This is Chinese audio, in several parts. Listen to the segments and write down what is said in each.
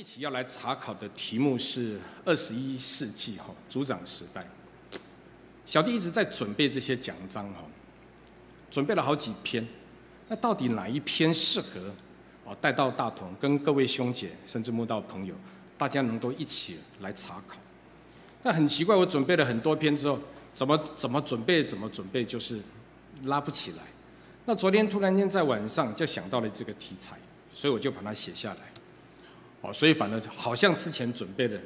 一起要来查考的题目是二十一世纪哈组长时代。小弟一直在准备这些奖章哈，准备了好几篇，那到底哪一篇适合哦带到大同跟各位兄姐甚至慕道朋友，大家能够一起来查考。那很奇怪，我准备了很多篇之后，怎么怎么准备怎么准备就是拉不起来。那昨天突然间在晚上就想到了这个题材，所以我就把它写下来。哦，所以反而好像之前准备的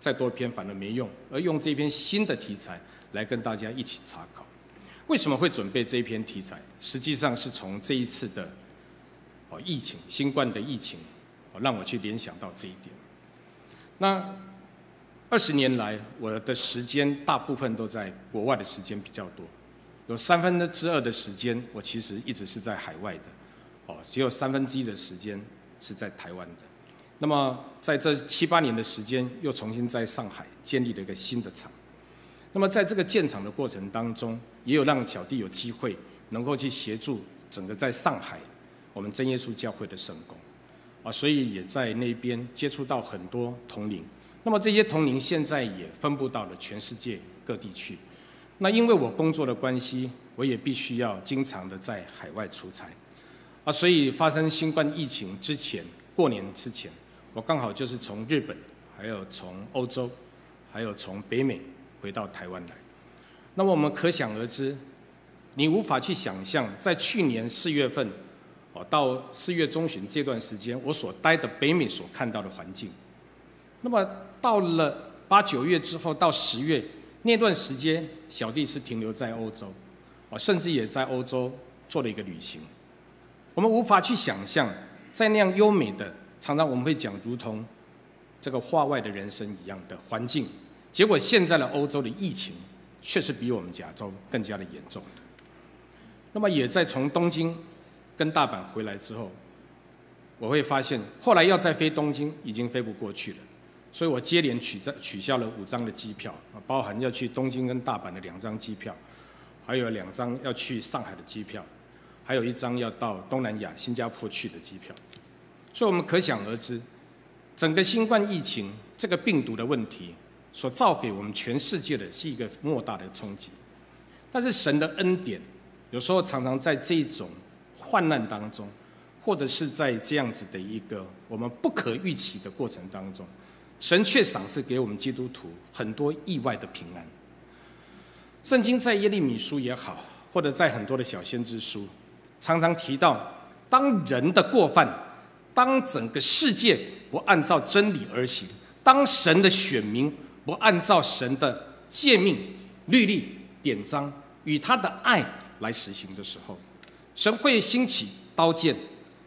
再多篇，反而没用，而用这篇新的题材来跟大家一起查考。为什么会准备这一篇题材？实际上是从这一次的哦疫情，新冠的疫情，让我去联想到这一点。那二十年来，我的时间大部分都在国外的时间比较多，有三分之二的时间，我其实一直是在海外的，哦，只有三分之一的时间是在台湾的。那么，在这七八年的时间，又重新在上海建立了一个新的厂。那么，在这个建厂的过程当中，也有让小弟有机会能够去协助整个在上海我们真耶稣教会的圣工啊，所以也在那边接触到很多同龄。那么，这些同龄现在也分布到了全世界各地去。那因为我工作的关系，我也必须要经常的在海外出差啊，所以发生新冠疫情之前，过年之前。我刚好就是从日本，还有从欧洲，还有从北美回到台湾来。那么我们可想而知，你无法去想象，在去年四月份，哦到四月中旬这段时间，我所待的北美所看到的环境。那么到了八九月之后，到十月那段时间，小弟是停留在欧洲，哦甚至也在欧洲做了一个旅行。我们无法去想象，在那样优美的。常常我们会讲，如同这个画外的人生一样的环境，结果现在的欧洲的疫情确实比我们亚洲更加的严重。那么，也在从东京跟大阪回来之后，我会发现，后来要再飞东京已经飞不过去了，所以我接连取在取消了五张的机票，包含要去东京跟大阪的两张机票，还有两张要去上海的机票，还有一张要到东南亚新加坡去的机票。所以，我们可想而知，整个新冠疫情这个病毒的问题所造给我们全世界的是一个莫大的冲击。但是，神的恩典有时候常常在这种患难当中，或者是在这样子的一个我们不可预期的过程当中，神却赏赐给我们基督徒很多意外的平安。圣经在耶利米书也好，或者在很多的小先知书，常常提到，当人的过犯。当整个世界不按照真理而行，当神的选民不按照神的诫命、律例、典章与他的爱来实行的时候，神会兴起刀剑，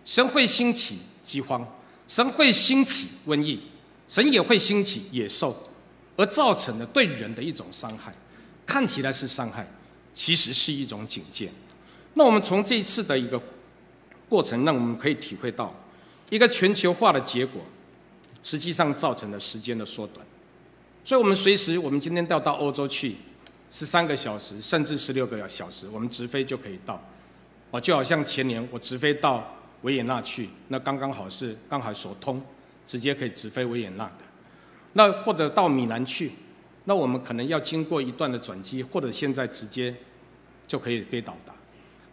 神会兴起饥荒，神会兴起瘟疫，神也会兴起野兽，而造成的对人的一种伤害，看起来是伤害，其实是一种警戒。那我们从这一次的一个过程，让我们可以体会到。一个全球化的结果，实际上造成了时间的缩短，所以，我们随时，我们今天要到欧洲去，十三个小时，甚至十六个小时，我们直飞就可以到。哦，就好像前年我直飞到维也纳去，那刚刚好是刚好所通，直接可以直飞维也纳的。那或者到米兰去，那我们可能要经过一段的转机，或者现在直接就可以飞到达。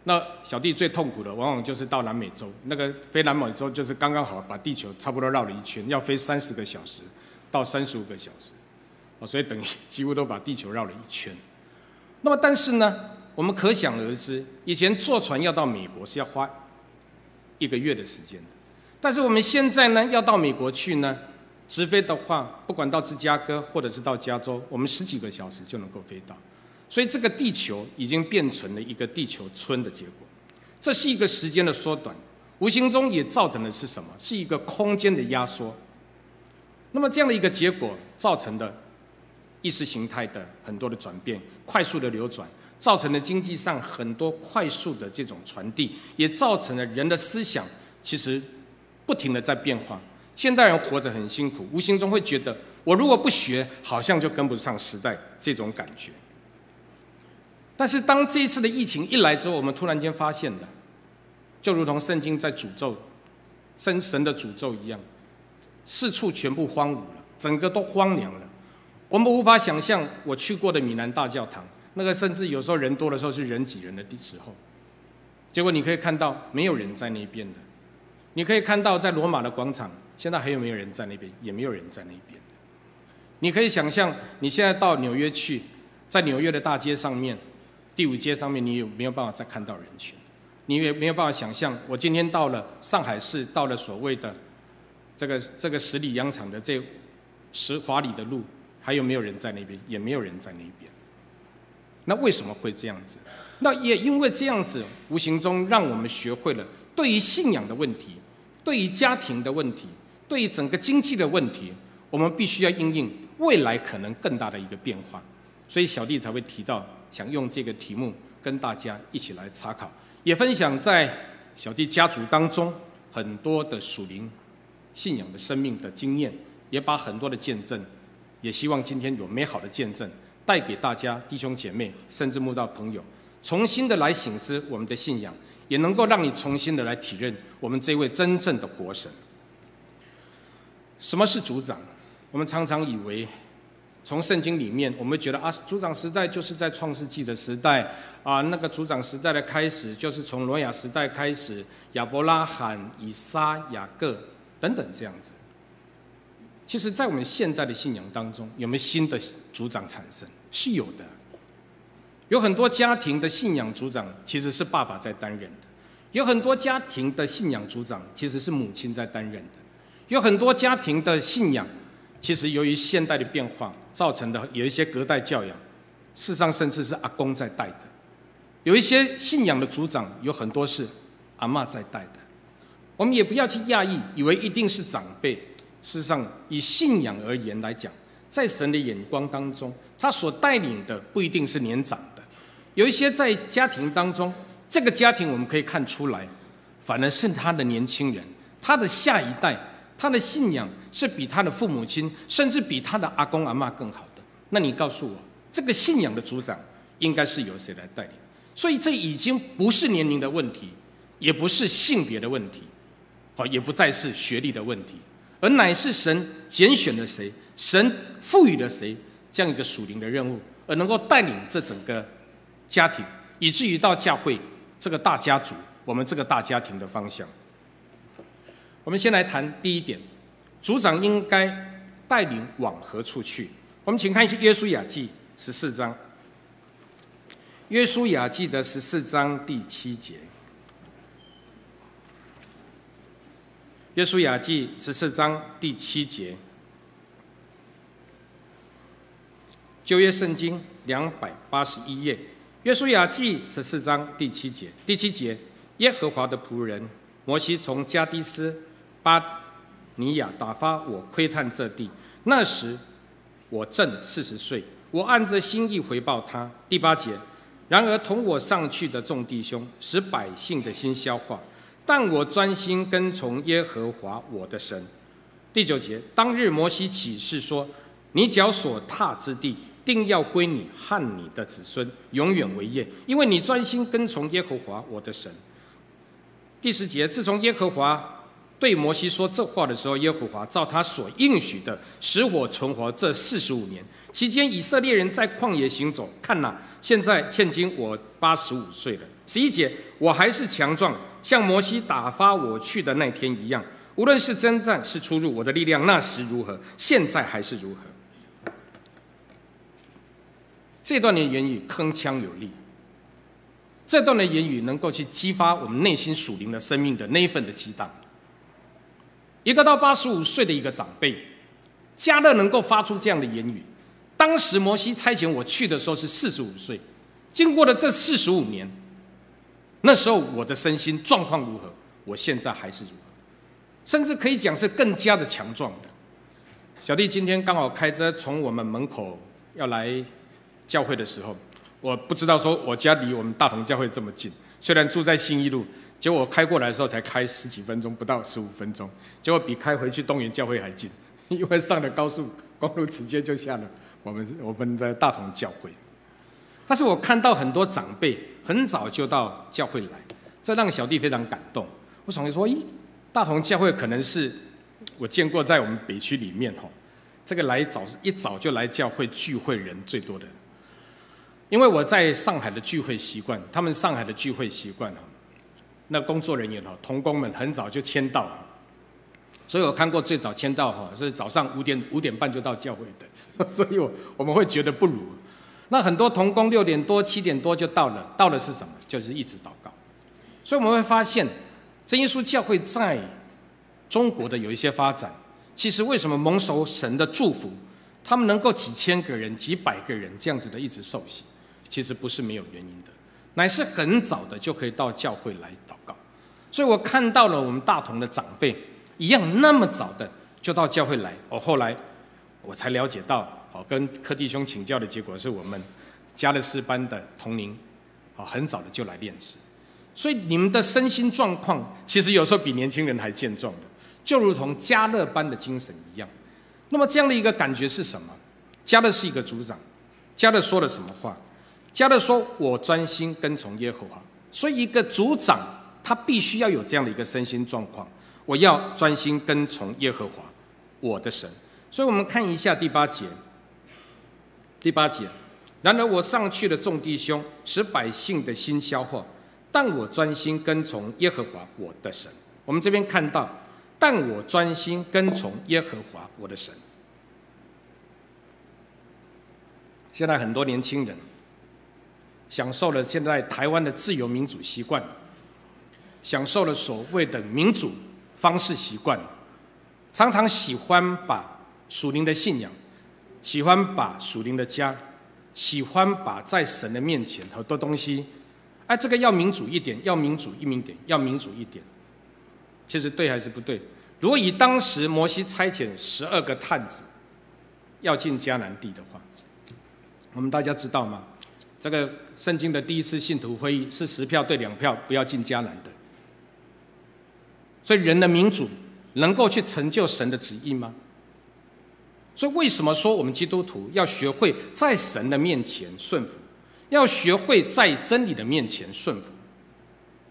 那小弟最痛苦的，往往就是到南美洲。那个飞南美洲，就是刚刚好把地球差不多绕了一圈，要飞三十个小时到三十五个小时，哦，所以等于几乎都把地球绕了一圈。那么但是呢，我们可想而知，以前坐船要到美国是要花一个月的时间的。但是我们现在呢，要到美国去呢，直飞的话，不管到芝加哥或者是到加州，我们十几个小时就能够飞到。所以，这个地球已经变成了一个地球村的结果。这是一个时间的缩短，无形中也造成的是什么？是一个空间的压缩。那么，这样的一个结果造成的意识形态的很多的转变，快速的流转，造成了经济上很多快速的这种传递，也造成了人的思想其实不停的在变化。现代人活着很辛苦，无形中会觉得，我如果不学，好像就跟不上时代这种感觉。但是当这一次的疫情一来之后，我们突然间发现的，就如同圣经在诅咒，神神的诅咒一样，四处全部荒芜了，整个都荒凉了。我们无法想象我去过的米兰大教堂，那个甚至有时候人多的时候是人挤人的时候，结果你可以看到没有人在那边的。你可以看到在罗马的广场，现在还有没有人在那边？也没有人在那边。你可以想象你现在到纽约去，在纽约的大街上面。第五街上面，你有没有办法再看到人群？你也没有办法想象，我今天到了上海市，到了所谓的这个这个十里洋场的这十华里的路，还有没有人在那边？也没有人在那边。那为什么会这样子？那也因为这样子，无形中让我们学会了对于信仰的问题，对于家庭的问题，对于整个经济的问题，我们必须要应应未来可能更大的一个变化。所以小弟才会提到。想用这个题目跟大家一起来查考，也分享在小弟家族当中很多的属灵信仰的生命的经验，也把很多的见证，也希望今天有美好的见证带给大家弟兄姐妹，甚至慕道朋友，重新的来醒思我们的信仰，也能够让你重新的来体认我们这位真正的活神。什么是组长？我们常常以为。从圣经里面，我们觉得啊，族长时代就是在创世纪的时代啊，那个族长时代的开始就是从挪亚时代开始，亚伯拉罕、以撒、雅各等等这样子。其实，在我们现在的信仰当中，有没有新的族长产生？是有的。有很多家庭的信仰族长其实是爸爸在担任的，有很多家庭的信仰族长其实是母亲在担任的，有很多家庭的信仰。其实，由于现代的变化造成的，有一些隔代教养，事实上，甚至是阿公在带的；有一些信仰的族长，有很多是阿妈在带的。我们也不要去讶异，以为一定是长辈。事实上，以信仰而言来讲，在神的眼光当中，他所带领的不一定是年长的。有一些在家庭当中，这个家庭我们可以看出来，反而是他的年轻人、他的下一代、他的信仰。是比他的父母亲，甚至比他的阿公阿妈更好的。那你告诉我，这个信仰的组长应该是由谁来带领？所以这已经不是年龄的问题，也不是性别的问题，好，也不再是学历的问题，而乃是神拣选了谁，神赋予了谁这样一个属灵的任务，而能够带领这整个家庭，以至于到教会这个大家族，我们这个大家庭的方向。我们先来谈第一点。组长应该带领往何处去？我们请看《一下《约书亚记》十四章，《约书亚记》的十四章第七节，《约书亚记》十四章第七节，旧约圣经两百八十一页，《约书亚记》十四章第七节，第七节，耶和华的仆人摩西从加迪斯巴。尼亚打发我窥探这地，那时我正四十岁。我按着心意回报他。第八节，然而同我上去的众弟兄使百姓的心消化，但我专心跟从耶和华我的神。第九节，当日摩西启示说：“你脚所踏之地，定要归你和你的子孙，永远为业，因为你专心跟从耶和华我的神。”第十节，自从耶和华。对摩西说这话的时候，耶和华照他所应许的，使我存活这四十五年期间，以色列人在旷野行走。看哪，现在现今我八十五岁了。十一节，我还是强壮，像摩西打发我去的那天一样。无论是征战是出入，我的力量那时如何，现在还是如何。这段的言语铿锵有力。这段的言语能够去激发我们内心属灵的生命的那一份的激荡。一个到八十五岁的一个长辈，加勒能够发出这样的言语。当时摩西差遣我去的时候是四十五岁，经过了这四十五年，那时候我的身心状况如何？我现在还是如何？甚至可以讲是更加的强壮的。小弟今天刚好开车从我们门口要来教会的时候，我不知道说我家离我们大同教会这么近，虽然住在新一路。结果开过来的时候才开十几分钟，不到十五分钟，结果比开回去东园教会还近，因为上了高速公路直接就下了。我们我们的大同教会，但是我看到很多长辈很早就到教会来，这让小弟非常感动。我想说，咦，大同教会可能是我见过在我们北区里面哈，这个来早一早就来教会聚会人最多的，因为我在上海的聚会习惯，他们上海的聚会习惯哈。那工作人员哈，童工们很早就签到，所以我看过最早签到哈，是早上五点五点半就到教会的，所以我我们会觉得不如。那很多童工六点多七点多就到了，到了是什么？就是一直祷告。所以我们会发现，真耶稣教会在中国的有一些发展，其实为什么蒙受神的祝福，他们能够几千个人、几百个人这样子的一直受洗，其实不是没有原因的。乃是很早的就可以到教会来祷告，所以我看到了我们大同的长辈一样那么早的就到教会来。我后来我才了解到，我跟柯弟兄请教的结果是我们加勒斯班的同龄，哦，很早的就来练习。所以你们的身心状况其实有时候比年轻人还健壮的，就如同加勒班的精神一样。那么这样的一个感觉是什么？加勒是一个组长，加勒说了什么话？加勒说：“我专心跟从耶和华，所以一个族长他必须要有这样的一个身心状况。我要专心跟从耶和华，我的神。所以，我们看一下第八节。第八节，然而我上去了，众弟兄使百姓的心消化，但我专心跟从耶和华我的神。我们这边看到，但我专心跟从耶和华我的神。现在很多年轻人。”享受了现在台湾的自由民主习惯，享受了所谓的民主方式习惯，常常喜欢把属灵的信仰，喜欢把属灵的家，喜欢把在神的面前很多东西，哎，这个要民主一点，要民主一点，要民主一点，其实对还是不对？如果以当时摩西差遣十二个探子要进迦南地的话，我们大家知道吗？这个圣经的第一次信徒会议是十票对两票，不要进迦南的。所以人的民主能够去成就神的旨意吗？所以为什么说我们基督徒要学会在神的面前顺服，要学会在真理的面前顺服？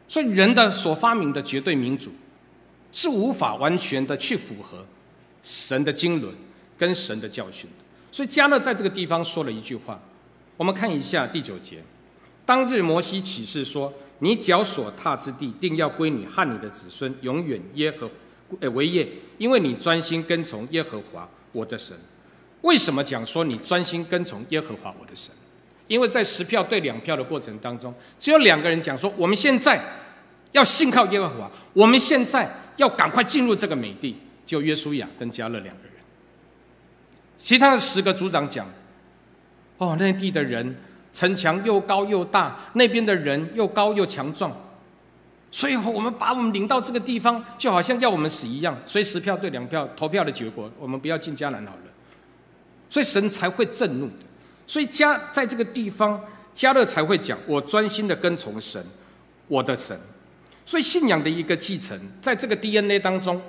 所以人的所发明的绝对民主是无法完全的去符合神的经纶跟神的教训的。所以迦勒在这个地方说了一句话。我们看一下第九节，当日摩西启示说：“你脚所踏之地，定要归你和你的子孙，永远耶和，呃为业，因为你专心跟从耶和华我的神。”为什么讲说你专心跟从耶和华我的神？因为在十票对两票的过程当中，只有两个人讲说：“我们现在要信靠耶和华，我们现在要赶快进入这个美地。”就约书亚跟加勒两个人，其他的十个族长讲。哦，内地的人城墙又高又大，那边的人又高又强壮，所以我们把我们领到这个地方，就好像要我们死一样。所以十票对两票投票的结果，我们不要进迦南好了。所以神才会震怒，所以家在这个地方，家勒才会讲：我专心的跟从神，我的神。所以信仰的一个继承，在这个 DNA 当中，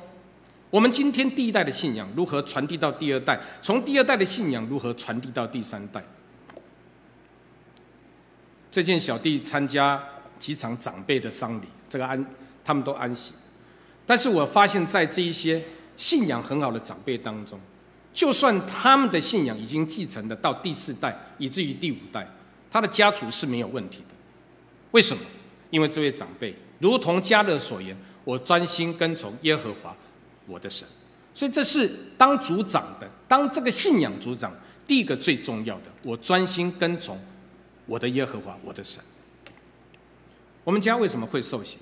我们今天第一代的信仰如何传递到第二代，从第二代的信仰如何传递到第三代。最近小弟参加几场长辈的丧礼，这个安他们都安息。但是我发现，在这一些信仰很好的长辈当中，就算他们的信仰已经继承的到第四代，以至于第五代，他的家族是没有问题的。为什么？因为这位长辈如同家乐所言，我专心跟从耶和华我的神。所以这是当族长的，当这个信仰族长，第一个最重要的，我专心跟从。我的耶和华，我的神。我们家为什么会受刑？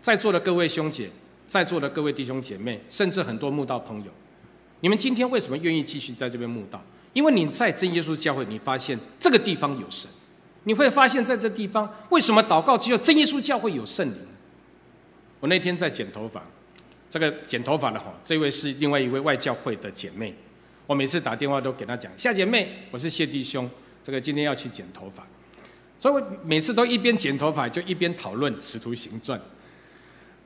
在座的各位兄姐，在座的各位弟兄姐妹，甚至很多慕道朋友，你们今天为什么愿意继续在这边慕道？因为你在真耶稣教会，你发现这个地方有神，你会发现在这地方为什么祷告只有真耶稣教会有圣灵？我那天在剪头发，这个剪头发的哈，这位是另外一位外教会的姐妹。我每次打电话都给她讲，夏姐妹，我是谢弟兄。这个今天要去剪头发，所以我每次都一边剪头发就一边讨论《使徒行传》。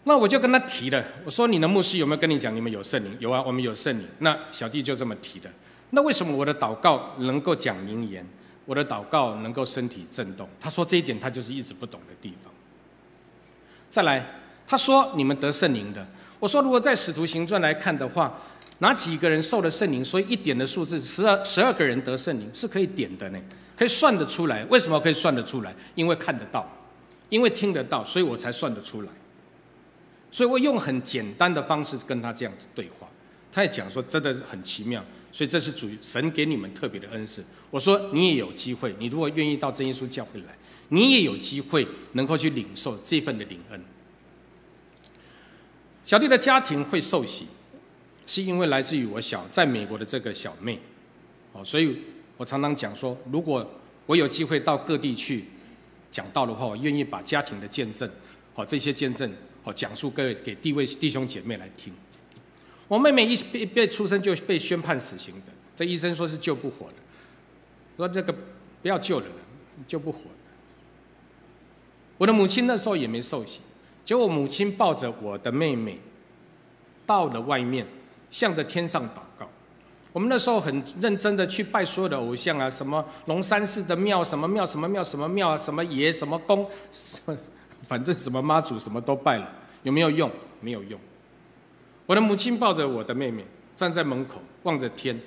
那我就跟他提了，我说：“你的牧师有没有跟你讲你们有圣灵？”有啊，我们有圣灵。那小弟就这么提的。那为什么我的祷告能够讲名言，我的祷告能够身体震动？他说这一点他就是一直不懂的地方。再来，他说你们得圣灵的。我说如果在《使徒行传》来看的话。哪几个人受了圣灵？所以一点的数字，十二十二个人得圣灵是可以点的呢，可以算得出来。为什么可以算得出来？因为看得到，因为听得到，所以我才算得出来。所以我用很简单的方式跟他这样子对话。他也讲说，真的很奇妙。所以这是主神给你们特别的恩赐。我说你也有机会，你如果愿意到真耶稣教会来，你也有机会能够去领受这份的灵恩。小弟的家庭会受洗。是因为来自于我小在美国的这个小妹，哦，所以我常常讲说，如果我有机会到各地去讲道的话，我愿意把家庭的见证，哦，这些见证哦，讲述各位给地位弟兄姐妹来听。我妹妹一被被出生就被宣判死刑的，这医生说是救不活的，说这个不要救了救不活的。我的母亲那时候也没受洗，结果母亲抱着我的妹妹，到了外面。向着天上祷告，我们那时候很认真的去拜所有的偶像啊，什么龙山寺的庙，什么庙，什么庙，什么庙啊，什么爷，什么公，什么，反正什么妈祖什么都拜了，有没有用？没有用。我的母亲抱着我的妹妹，站在门口望着天，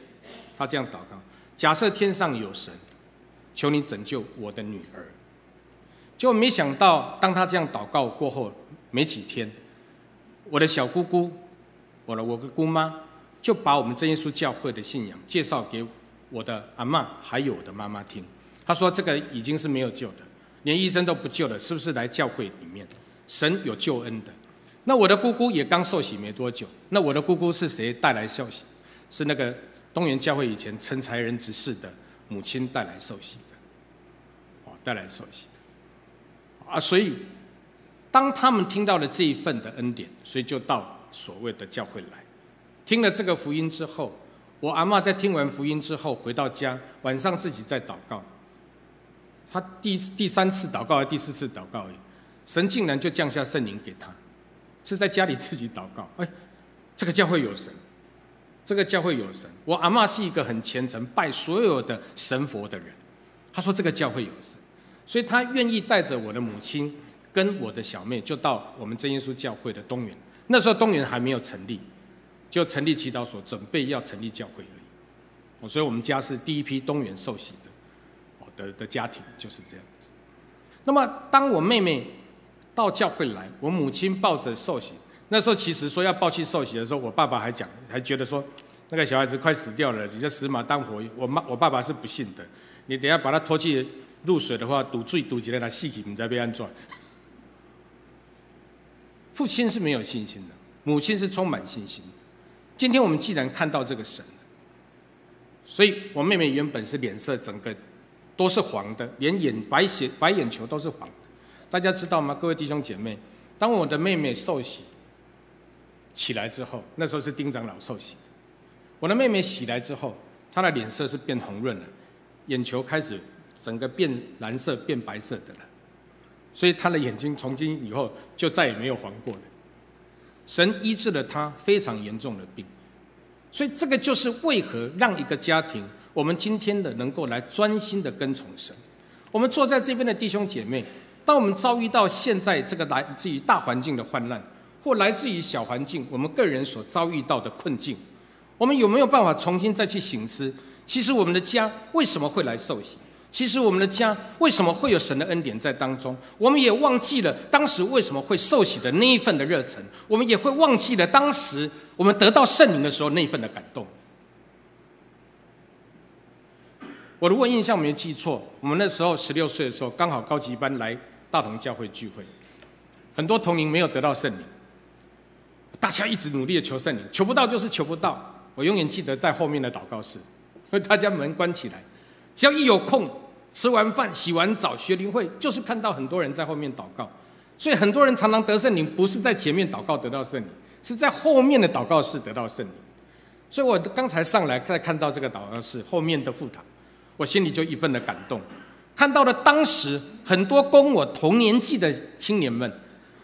她这样祷告：假设天上有神，求你拯救我的女儿。结果没想到，当她这样祷告过后没几天，我的小姑姑。好了，我的姑妈就把我们这一书教会的信仰介绍给我的阿妈还有我的妈妈听。她说：“这个已经是没有救的，连医生都不救了，是不是？”来教会里面，神有救恩的。那我的姑姑也刚受洗没多久。那我的姑姑是谁带来受洗？是那个东源教会以前成才人执事的母亲带来受洗的。哦，带来受洗的。啊，所以当他们听到了这一份的恩典，所以就到。所谓的教会来，听了这个福音之后，我阿妈在听完福音之后，回到家晚上自己在祷告。他第第三次祷告，还是第四次祷告，神竟然就降下圣灵给他，是在家里自己祷告。哎，这个教会有神，这个教会有神。我阿妈是一个很虔诚拜所有的神佛的人，他说这个教会有神，所以他愿意带着我的母亲跟我的小妹，就到我们真耶稣教会的东园。那时候东源还没有成立，就成立祈祷所，准备要成立教会而已。哦，所以我们家是第一批东源受洗的，哦的的家庭就是这样子。那么当我妹妹到教会来，我母亲抱着受洗，那时候其实说要抱去受洗的时候，我爸爸还讲，还觉得说那个小孩子快死掉了，你就死马当活我妈我爸爸是不信的，你等下把他拖去入水的话，堵水堵起来他死体唔知被安装。父亲是没有信心的，母亲是充满信心的。今天我们既然看到这个神，所以我妹妹原本是脸色整个都是黄的，连眼白、血白眼球都是黄。大家知道吗？各位弟兄姐妹，当我的妹妹受洗起来之后，那时候是丁长老受洗的。我的妹妹洗来之后，她的脸色是变红润了，眼球开始整个变蓝色、变白色的了。所以他的眼睛从今以后就再也没有黄过了。神医治了他非常严重的病，所以这个就是为何让一个家庭我们今天的能够来专心的跟从神。我们坐在这边的弟兄姐妹，当我们遭遇到现在这个来自于大环境的患难，或来自于小环境我们个人所遭遇到的困境，我们有没有办法重新再去醒思？其实我们的家为什么会来受刑？其实我们的家为什么会有神的恩典在当中？我们也忘记了当时为什么会受洗的那一份的热忱，我们也会忘记了当时我们得到圣灵的时候那一份的感动。我如果印象没记错，我们那时候十六岁的时候，刚好高级班来大同教会聚会，很多同龄没有得到圣灵，大家一直努力的求圣灵，求不到就是求不到。我永远记得在后面的祷告室，大家门关起来。只要一有空，吃完饭、洗完澡、学灵会，就是看到很多人在后面祷告。所以很多人常常得圣灵，不是在前面祷告得到圣灵，是在后面的祷告室得到圣灵。所以我刚才上来在看到这个祷告室后面的副堂，我心里就一份的感动。看到了当时很多跟我同年纪的青年们，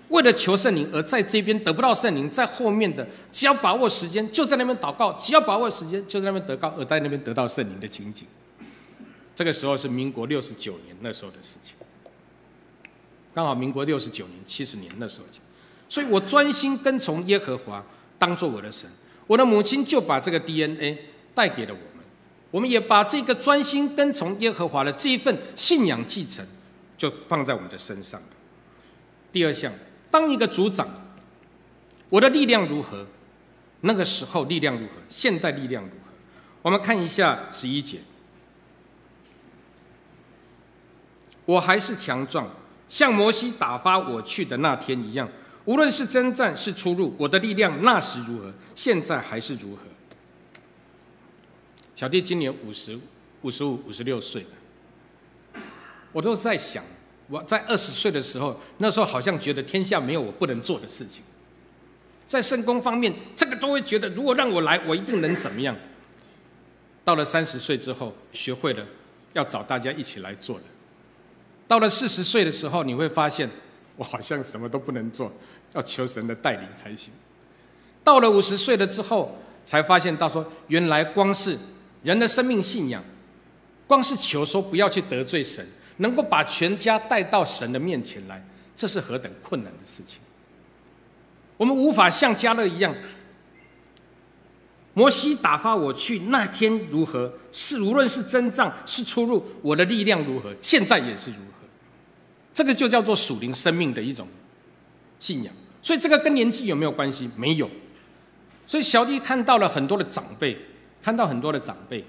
为了求圣灵而在这边得不到圣灵，在后面的只要把握时间就在那边祷告，只要把握时间就在那边得告，而在那边得到圣灵的情景。这个时候是民国六十九年那时候的事情，刚好民国六十九年七十年那时候讲，所以我专心跟从耶和华，当做我的神。我的母亲就把这个 DNA 带给了我们，我们也把这个专心跟从耶和华的这一份信仰继承，就放在我们的身上了。第二项，当一个组长，我的力量如何？那个时候力量如何？现代力量如何？我们看一下十一节。我还是强壮，像摩西打发我去的那天一样。无论是征战是出入，我的力量那时如何，现在还是如何。小弟今年五十五、十五、五十六岁了，我都在想，我在二十岁的时候，那时候好像觉得天下没有我不能做的事情。在圣功方面，这个都会觉得，如果让我来，我一定能怎么样。到了三十岁之后，学会了要找大家一起来做了。到了四十岁的时候，你会发现，我好像什么都不能做，要求神的带领才行。到了五十岁了之后，才发现到说，原来光是人的生命信仰，光是求说不要去得罪神，能够把全家带到神的面前来，这是何等困难的事情。我们无法像加勒一样。摩西打发我去那天如何？是无论是征战是出入，我的力量如何？现在也是如。这个就叫做属灵生命的一种信仰，所以这个跟年纪有没有关系？没有。所以小弟看到了很多的长辈，看到很多的长辈，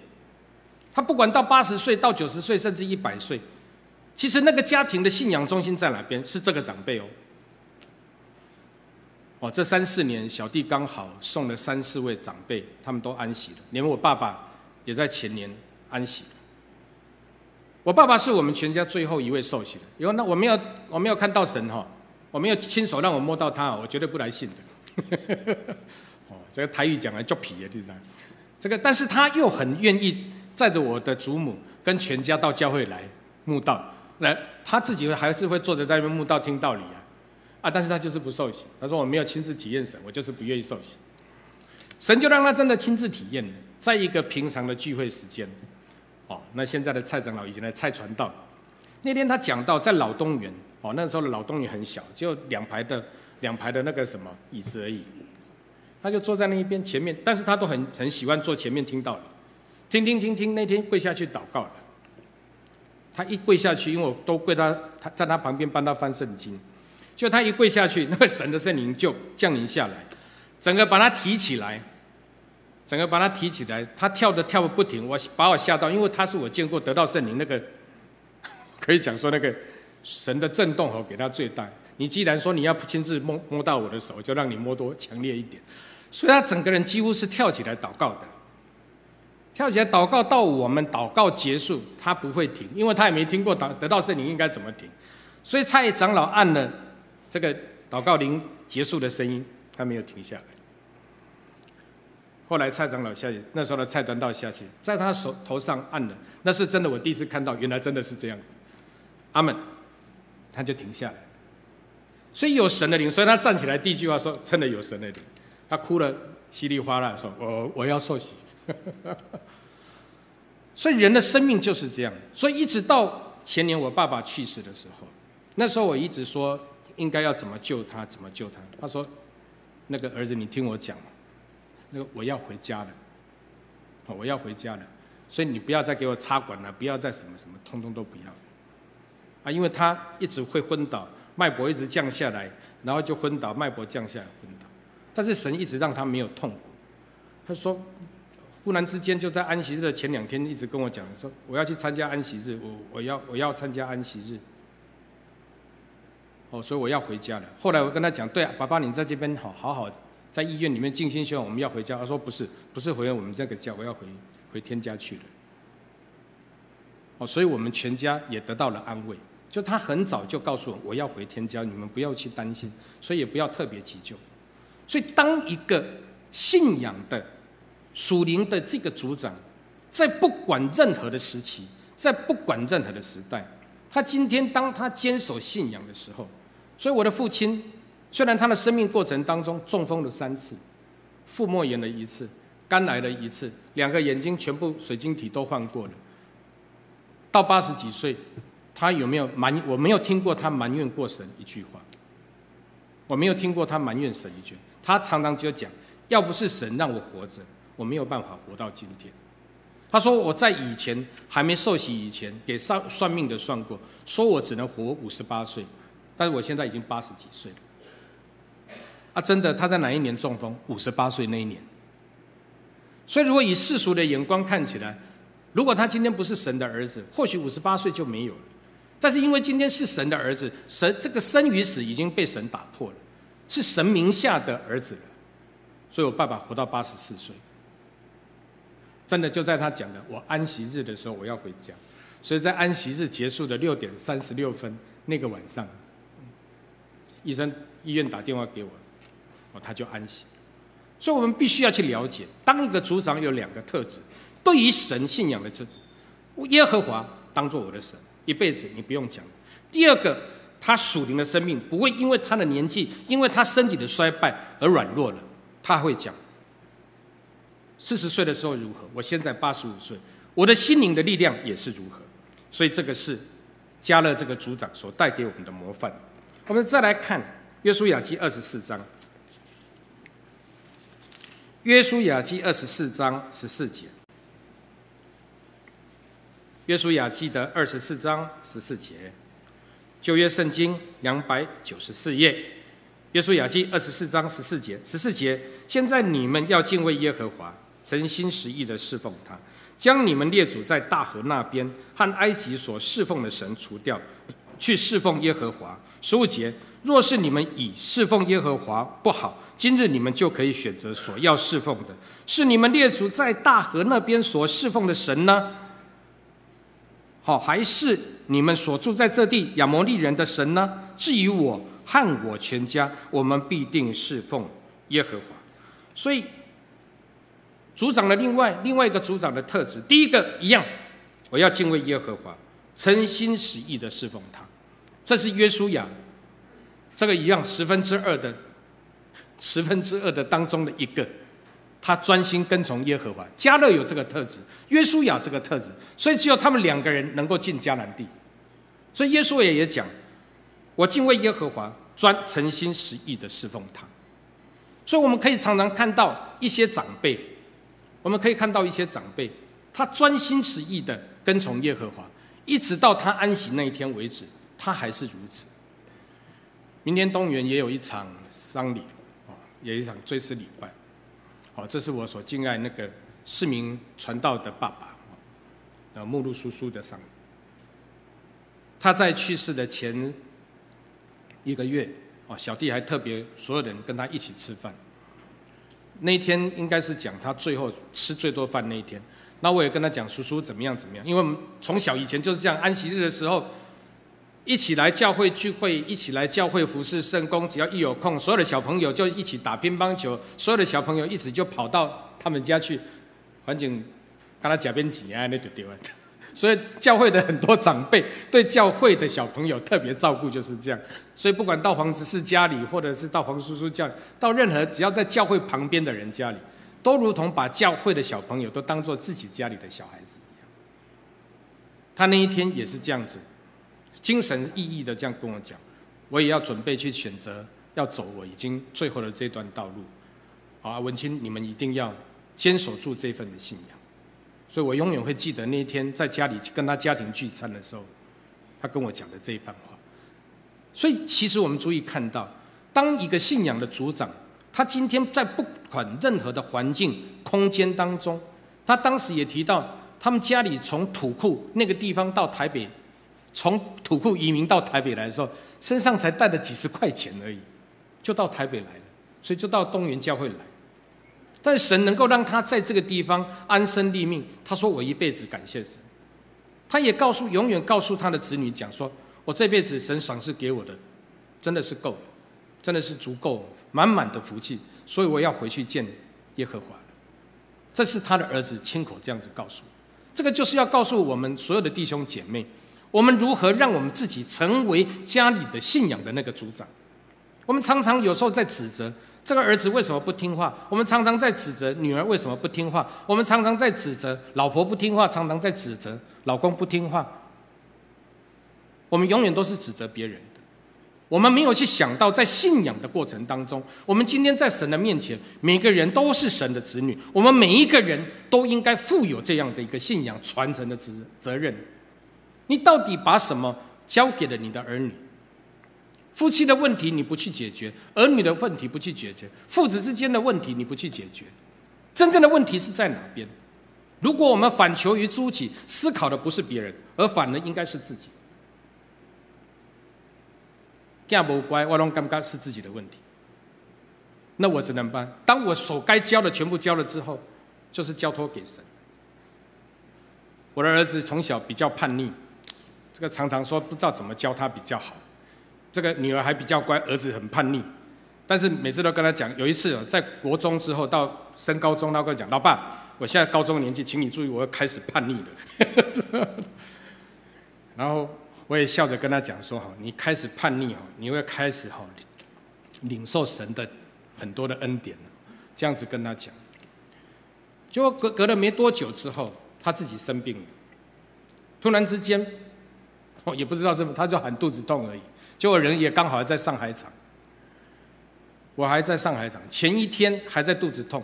他不管到八十岁、到九十岁，甚至一百岁，其实那个家庭的信仰中心在哪边？是这个长辈哦。哦，这三四年小弟刚好送了三四位长辈，他们都安息了，连我爸爸也在前年安息。我爸爸是我们全家最后一位受洗的，因为那我没有我没有看到神哈，我没有亲手让我摸到他，我绝对不来信的。哦，这个台语讲来就皮的地方，这个但是他又很愿意载着我的祖母跟全家到教会来墓道，来他自己还是会坐着在那边墓道听道理啊，啊，但是他就是不受洗，他说我没有亲自体验神，我就是不愿意受洗，神就让他真的亲自体验了，在一个平常的聚会时间。哦，那现在的蔡长老，以前的蔡传道，那天他讲到在老东园，哦，那时候的老东园很小，就两排的两排的那个什么椅子而已，他就坐在那一边前面，但是他都很很喜欢坐前面听到的，听听听听，那天跪下去祷告了，他一跪下去，因为我都跪他他在他旁边帮他翻圣经，就他一跪下去，那个神的圣灵就降临下来，整个把他提起来。整个把它提起来，他跳的跳的不停，我把我吓到，因为他是我见过得到圣灵那个，可以讲说那个神的震动和给他最大。你既然说你要亲自摸摸到我的手，就让你摸多强烈一点，所以他整个人几乎是跳起来祷告的，跳起来祷告到我们祷告结束，他不会停，因为他也没听过祷得到圣灵应该怎么停，所以蔡长老按了这个祷告铃结束的声音，他没有停下来。后来蔡长老下去，那时候的蔡端道下去，在他手头上按的，那是真的。我第一次看到，原来真的是这样子。阿门，他就停下来。所以有神的灵，所以他站起来第一句话说：“真的有神的灵。”他哭了稀里哗啦，说：“我我要受洗。”所以人的生命就是这样。所以一直到前年我爸爸去世的时候，那时候我一直说应该要怎么救他，怎么救他。他说：“那个儿子，你听我讲。”那个我要回家了，我要回家了，所以你不要再给我插管了，不要再什么什么，通通都不要，啊，因为他一直会昏倒，脉搏一直降下来，然后就昏倒，脉搏降下来昏倒，但是神一直让他没有痛苦。他说，忽然之间就在安息日的前两天，一直跟我讲说，我要去参加安息日，我我要我要参加安息日。哦，所以我要回家了。后来我跟他讲，对，啊，爸爸你在这边好好好。在医院里面尽心，希望我们要回家。他说：“不是，不是回我们这个家，我要回回天家去了。”哦，所以我们全家也得到了安慰。就他很早就告诉我，我要回天家，你们不要去担心，所以也不要特别急救。所以，当一个信仰的属灵的这个族长，在不管任何的时期，在不管任何的时代，他今天当他坚守信仰的时候，所以我的父亲。虽然他的生命过程当中中风了三次，腹膜炎了一次，肝癌了一次，两个眼睛全部水晶体都换过了。到八十几岁，他有没有埋怨？我没有听过他埋怨过神一句话。我没有听过他埋怨神一句。他常常就讲，要不是神让我活着，我没有办法活到今天。他说我在以前还没受洗以前，给算算命的算过，说我只能活五十八岁，但是我现在已经八十几岁了。他真的，他在哪一年中风？五十八岁那一年。所以，如果以世俗的眼光看起来，如果他今天不是神的儿子，或许五十八岁就没有了。但是因为今天是神的儿子，神这个生与死已经被神打破了，是神名下的儿子了。所以，我爸爸活到八十四岁。真的，就在他讲的我安息日的时候，我要回家。所以在安息日结束的六点三十六分那个晚上，医生医院打电话给我。他就安息，所以我们必须要去了解，当一个族长有两个特质：对于神信仰的这质，耶和华当做我的神，一辈子你不用讲；第二个，他属灵的生命不会因为他的年纪，因为他身体的衰败而软弱了。他会讲，四十岁的时候如何？我现在八十五岁，我的心灵的力量也是如何？所以这个是加勒这个族长所带给我们的模范。我们再来看《约书亚记》二十四章。约书亚记二十四章十四节。约书亚记的二十四章十四节，旧约圣经两百九十四页。约书亚记二十四章十四节，十四节。现在你们要敬畏耶和华，诚心实意的侍奉他，将你们列祖在大河那边和埃及所侍奉的神除掉，去侍奉耶和华。十五节。若是你们以侍奉耶和华不好，今日你们就可以选择所要侍奉的，是你们列祖在大河那边所侍奉的神呢？好，还是你们所住在这地亚摩利人的神呢？至于我和我全家，我们必定侍奉耶和华。所以，组长的另外另外一个组长的特质，第一个一样，我要敬畏耶和华，诚心实意的侍奉他。这是约书亚。这个一样，十分之二的，十分之二的当中的一个，他专心跟从耶和华。加勒有这个特质，约书亚这个特质，所以只有他们两个人能够进迦南地。所以耶稣也也讲，我敬畏耶和华，专诚心实意的侍奉他。所以我们可以常常看到一些长辈，我们可以看到一些长辈，他专心实意的跟从耶和华，一直到他安息那一天为止，他还是如此。明天东园也有一场丧礼，哦，有一场追思礼拜，哦，这是我所敬爱那个市民传道的爸爸，啊，呃，目录叔叔的丧，礼。他在去世的前一个月，哦，小弟还特别所有人跟他一起吃饭，那天应该是讲他最后吃最多饭那一天，那我也跟他讲叔叔怎么样怎么样，因为从小以前就是这样，安息日的时候。一起来教会聚会，一起来教会服侍圣公。只要一有空，所有的小朋友就一起打乒乓球；所有的小朋友一起就跑到他们家去。环境，看他假边几啊，那个丢啊。所以教会的很多长辈对教会的小朋友特别照顾，就是这样。所以不管到黄执事家里，或者是到黄叔叔家，到任何只要在教会旁边的人家里，都如同把教会的小朋友都当做自己家里的小孩子一样。他那一天也是这样子。精神意义的这样跟我讲，我也要准备去选择要走我已经最后的这段道路。啊，文清，你们一定要坚守住这份的信仰。所以，我永远会记得那一天在家里跟他家庭聚餐的时候，他跟我讲的这一番话。所以，其实我们足以看到，当一个信仰的组长，他今天在不管任何的环境空间当中，他当时也提到他们家里从土库那个地方到台北。从土库移民到台北来的时候，身上才带了几十块钱而已，就到台北来了，所以就到东元教会来。但神能够让他在这个地方安身立命，他说：“我一辈子感谢神。”他也告诉永远告诉他的子女讲：“说我这辈子神赏赐给我的，真的是够了，真的是足够，满满的福气，所以我要回去见耶和华这是他的儿子亲口这样子告诉。这个就是要告诉我们所有的弟兄姐妹。我们如何让我们自己成为家里的信仰的那个组长？我们常常有时候在指责这个儿子为什么不听话？我们常常在指责女儿为什么不听话？我们常常在指责老婆不听话，常常在指责老公不听话。我们永远都是指责别人的，我们没有去想到在信仰的过程当中，我们今天在神的面前，每个人都是神的子女，我们每一个人都应该负有这样的一个信仰传承的责责任。你到底把什么交给了你的儿女？夫妻的问题你不去解决，儿女的问题不去解决，父子之间的问题你不去解决，真正的问题是在哪边？如果我们反求于诸己，思考的不是别人，而反的应该是自己。囝不乖，我拢感觉是自己的问题，那我只能办，当我所该教的全部教了之后，就是交托给神。我的儿子从小比较叛逆。这个常常说不知道怎么教他比较好。这个女儿还比较乖，儿子很叛逆。但是每次都跟他讲，有一次在国中之后到升高中，那个讲，老爸，我现在高中年纪，请你注意，我要开始叛逆了。然后我也笑着跟他讲说，哈，你开始叛逆哈，你会开始哈，领受神的很多的恩典。这样子跟他讲，结果隔隔了没多久之后，他自己生病了，突然之间。也不知道是不，他就喊肚子痛而已，结果人也刚好在上海场，我还在上海场，前一天还在肚子痛，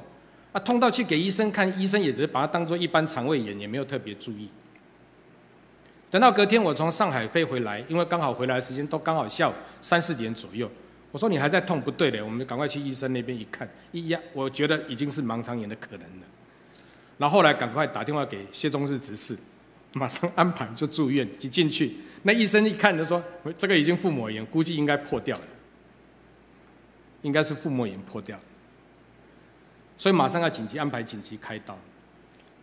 啊，痛到去给医生看，医生也只是把它当做一般肠胃炎，也没有特别注意。等到隔天我从上海飞回来，因为刚好回来的时间都刚好下午三四点左右，我说你还在痛不对的，我们赶快去医生那边一看，呀，我觉得已经是盲肠炎的可能了。然后后来赶快打电话给谢宗日执事，马上安排就住院，一进去。那医生一看就说：“这个已经腹膜炎，估计应该破掉了，应该是腹膜炎破掉。”了，所以马上要紧急安排紧急开刀。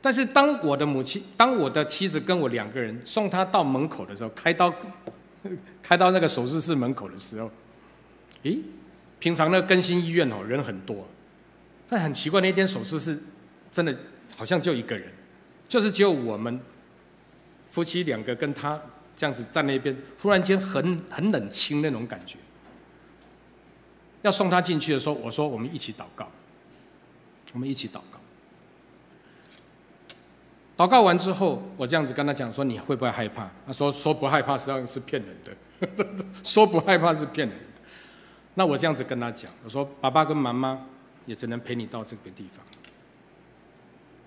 但是当我的母亲、当我的妻子跟我两个人送他到门口的时候，开刀 开到那个手术室门口的时候，咦？平常那更新医院哦人很多，但很奇怪，那天手术室真的好像就一个人，就是只有我们夫妻两个跟他。这样子站那边，忽然间很很冷清那种感觉。要送他进去的时候，我说我们一起祷告，我们一起祷告。祷告完之后，我这样子跟他讲说：“你会不会害怕？”他说：“说不害怕实际上是骗人的，说不害怕是骗人的。”那我这样子跟他讲，我说：“爸爸跟妈妈也只能陪你到这个地方。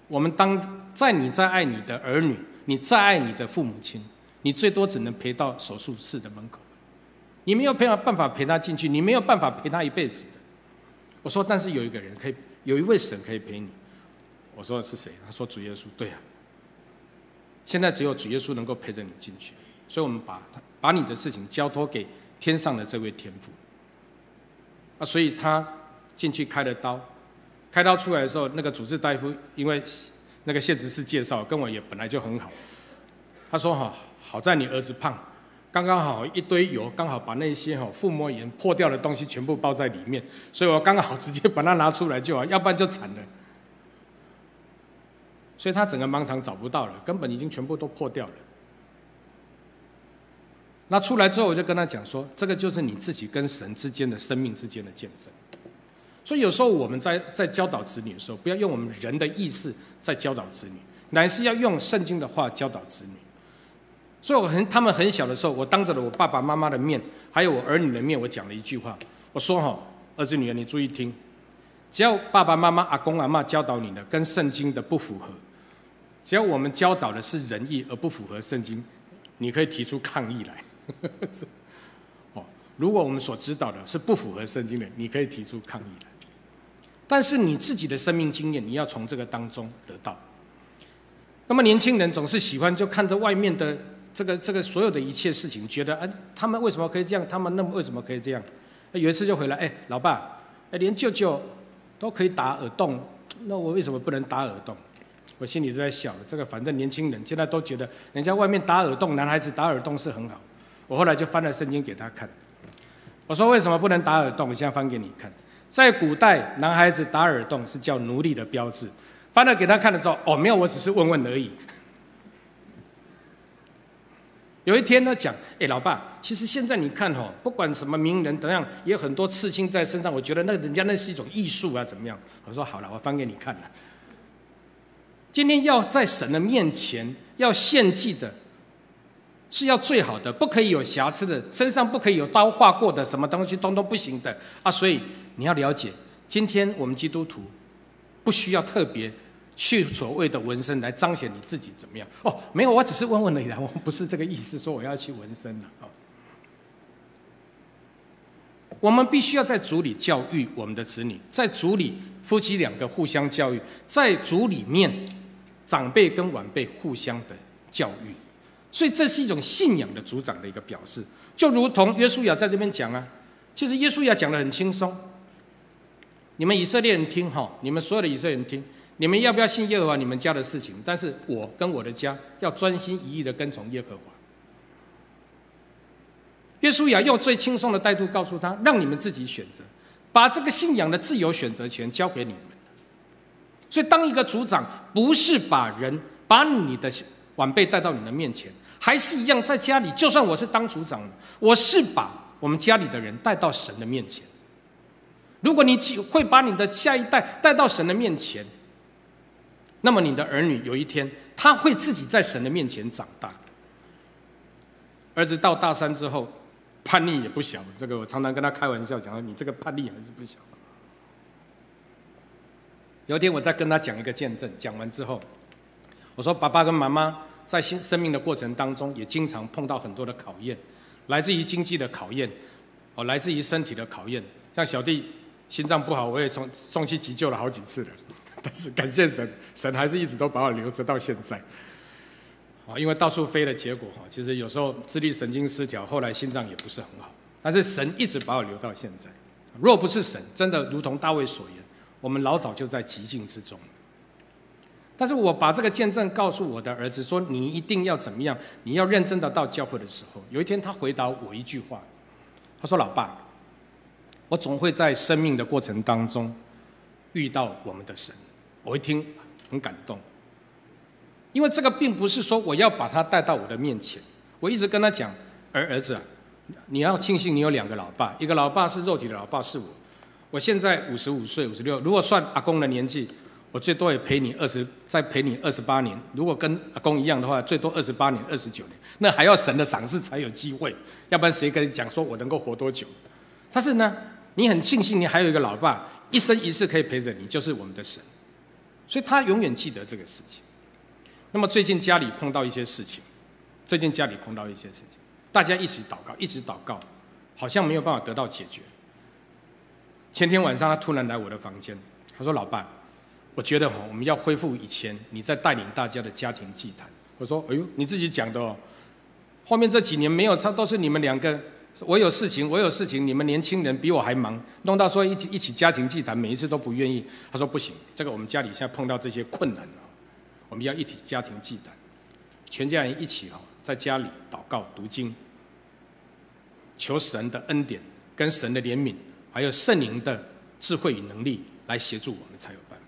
我们当在你再爱你的儿女，你再爱你的父母亲。”你最多只能陪到手术室的门口，你没有法办法陪他进去，你没有办法陪他一辈子的。我说，但是有一个人可以，有一位神可以陪你。我说是谁？他说主耶稣。对啊，现在只有主耶稣能够陪着你进去，所以我们把他把你的事情交托给天上的这位天父。啊，所以他进去开了刀，开刀出来的时候，那个主治大夫因为那个谢执事介绍，跟我也本来就很好，他说哈。好在你儿子胖，刚刚好一堆油，刚好把那些哈腹膜炎破掉的东西全部包在里面，所以我刚好直接把它拿出来就好，要不然就惨了。所以他整个盲肠找不到了，根本已经全部都破掉了。那出来之后我就跟他讲说，这个就是你自己跟神之间的生命之间的见证。所以有时候我们在在教导子女的时候，不要用我们人的意识在教导子女，乃是要用圣经的话教导子女。所以我很，他们很小的时候，我当着了我爸爸妈妈的面，还有我儿女的面，我讲了一句话，我说哈，儿子女儿你注意听，只要爸爸妈妈、阿公阿妈教导你的跟圣经的不符合，只要我们教导的是仁义而不符合圣经，你可以提出抗议来。哦，如果我们所指导的是不符合圣经的，你可以提出抗议来。但是你自己的生命经验你要从这个当中得到。那么年轻人总是喜欢就看着外面的。这个这个所有的一切事情，觉得哎，他们为什么可以这样？他们那么为什么可以这样？有一次就回来，哎，老爸，哎，连舅舅都可以打耳洞，那我为什么不能打耳洞？我心里就在想，这个反正年轻人现在都觉得人家外面打耳洞，男孩子打耳洞是很好。我后来就翻了圣经给他看，我说为什么不能打耳洞？我现在翻给你看，在古代男孩子打耳洞是叫奴隶的标志。翻了给他看了之后，哦，没有，我只是问问而已。有一天呢，讲，哎，老爸，其实现在你看哦，不管什么名人怎样，也有很多刺青在身上。我觉得那人家那是一种艺术啊，怎么样？我说好了，我翻给你看了。今天要在神的面前要献祭的，是要最好的，不可以有瑕疵的，身上不可以有刀划过的，什么东西东通不行的啊。所以你要了解，今天我们基督徒不需要特别。去所谓的纹身来彰显你自己怎么样？哦，没有，我只是问问你啦，我们不是这个意思，说我要去纹身了啊。我们必须要在组里教育我们的子女，在组里夫妻两个互相教育，在组里面长辈跟晚辈互相的教育，所以这是一种信仰的族长的一个表示。就如同约书亚在这边讲啊，其实约书亚讲的很轻松，你们以色列人听哈，你们所有的以色列人听。你们要不要信耶和华你们家的事情？但是我跟我的家要专心一意的跟从耶和华。耶稣啊，用最轻松的态度告诉他：“让你们自己选择，把这个信仰的自由选择权交给你们。”所以，当一个组长不是把人把你的晚辈带到你的面前，还是一样在家里。就算我是当组长，我是把我们家里的人带到神的面前。如果你会把你的下一代带到神的面前。那么你的儿女有一天他会自己在神的面前长大。儿子到大三之后，叛逆也不小。这个我常常跟他开玩笑讲，你这个叛逆还是不小。有一天我在跟他讲一个见证，讲完之后，我说爸爸跟妈妈在生生命的过程当中也经常碰到很多的考验，来自于经济的考验，哦，来自于身体的考验。像小弟心脏不好，我也送送去急救了好几次了。但是感谢神，神还是一直都把我留着到现在。啊，因为到处飞的结果，哈，其实有时候自律神经失调，后来心脏也不是很好。但是神一直把我留到现在。若不是神，真的如同大卫所言，我们老早就在极境之中。但是我把这个见证告诉我的儿子，说你一定要怎么样？你要认真的到教会的时候。有一天他回答我一句话，他说：“老爸，我总会在生命的过程当中遇到我们的神。”我一听很感动，因为这个并不是说我要把他带到我的面前。我一直跟他讲：“儿儿子，啊，你要庆幸你有两个老爸，一个老爸是肉体的老爸是我。我现在五十五岁、五十六，如果算阿公的年纪，我最多也陪你二十，再陪你二十八年。如果跟阿公一样的话，最多二十八年、二十九年，那还要神的赏赐才有机会。要不然谁跟你讲说我能够活多久？但是呢，你很庆幸你还有一个老爸，一生一世可以陪着你，就是我们的神。”所以他永远记得这个事情。那么最近家里碰到一些事情，最近家里碰到一些事情，大家一起祷告，一直祷告，好像没有办法得到解决。前天晚上他突然来我的房间，他说：“老伴，我觉得我们要恢复以前你在带领大家的家庭祭坛。”我说：“哎呦，你自己讲的哦，后面这几年没有，他都是你们两个。”我有事情，我有事情。你们年轻人比我还忙，弄到说一起一起家庭祭坛，每一次都不愿意。他说不行，这个我们家里现在碰到这些困难了，我们要一起家庭祭坛，全家人一起哦，在家里祷告读经，求神的恩典跟神的怜悯，还有圣灵的智慧与能力来协助我们才有办法。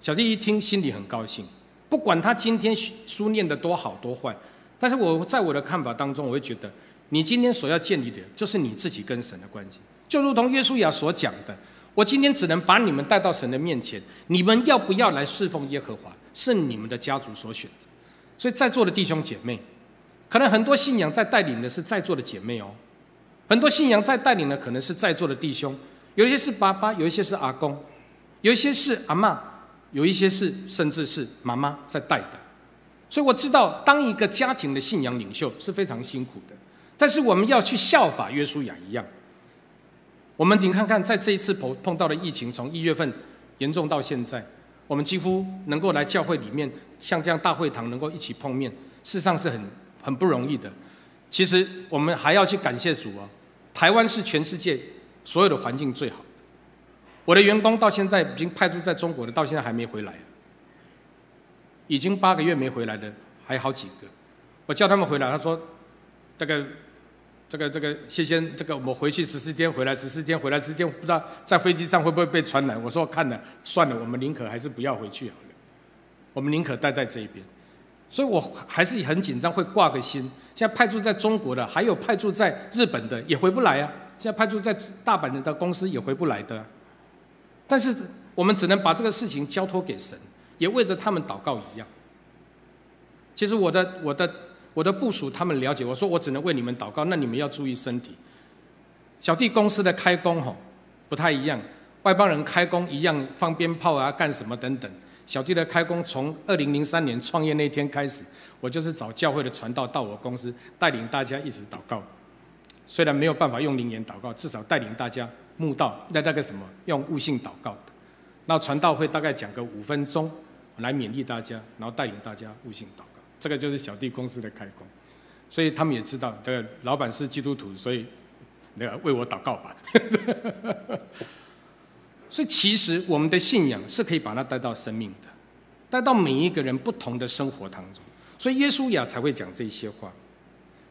小弟一听心里很高兴，不管他今天书念的多好多坏，但是我在我的看法当中，我会觉得。你今天所要建立的，就是你自己跟神的关系，就如同约书亚所讲的，我今天只能把你们带到神的面前，你们要不要来侍奉耶和华，是你们的家族所选择。所以在座的弟兄姐妹，可能很多信仰在带领的是在座的姐妹哦，很多信仰在带领的可能是在座的弟兄，有一些是爸爸，有一些是阿公，有一些是阿妈，有一些是甚至是妈妈在带的。所以我知道，当一个家庭的信仰领袖是非常辛苦的。但是我们要去效法约书亚一样。我们您看看，在这一次碰碰到的疫情，从一月份严重到现在，我们几乎能够来教会里面，像这样大会堂能够一起碰面，事实上是很很不容易的。其实我们还要去感谢主啊！台湾是全世界所有的环境最好的。我的员工到现在已经派驻在中国的，到现在还没回来，已经八个月没回来的，还好几个。我叫他们回来，他说，大概。这个这个，谢谢这个。我回去十四天，回来十四天回来，十四天，不知道在飞机上会不会被传染。我说看了，算了，我们宁可还是不要回去好了，我们宁可待在这一边。所以我还是很紧张，会挂个心。现在派驻在中国的，还有派驻在日本的，也回不来啊。现在派驻在大阪的公司也回不来的。但是我们只能把这个事情交托给神，也为着他们祷告一样。其实我的我的。我的部署他们了解，我说我只能为你们祷告，那你们要注意身体。小弟公司的开工吼不太一样，外邦人开工一样放鞭炮啊干什么等等。小弟的开工从二零零三年创业那天开始，我就是找教会的传道到我公司带领大家一直祷告，虽然没有办法用灵言祷告，至少带领大家悟道，那那个什么用悟性祷告那传道会大概讲个五分钟来勉励大家，然后带领大家悟性祷。这个就是小弟公司的开工，所以他们也知道，这个老板是基督徒，所以那个为我祷告吧。所以其实我们的信仰是可以把它带到生命的，带到每一个人不同的生活当中。所以耶稣也才会讲这些话。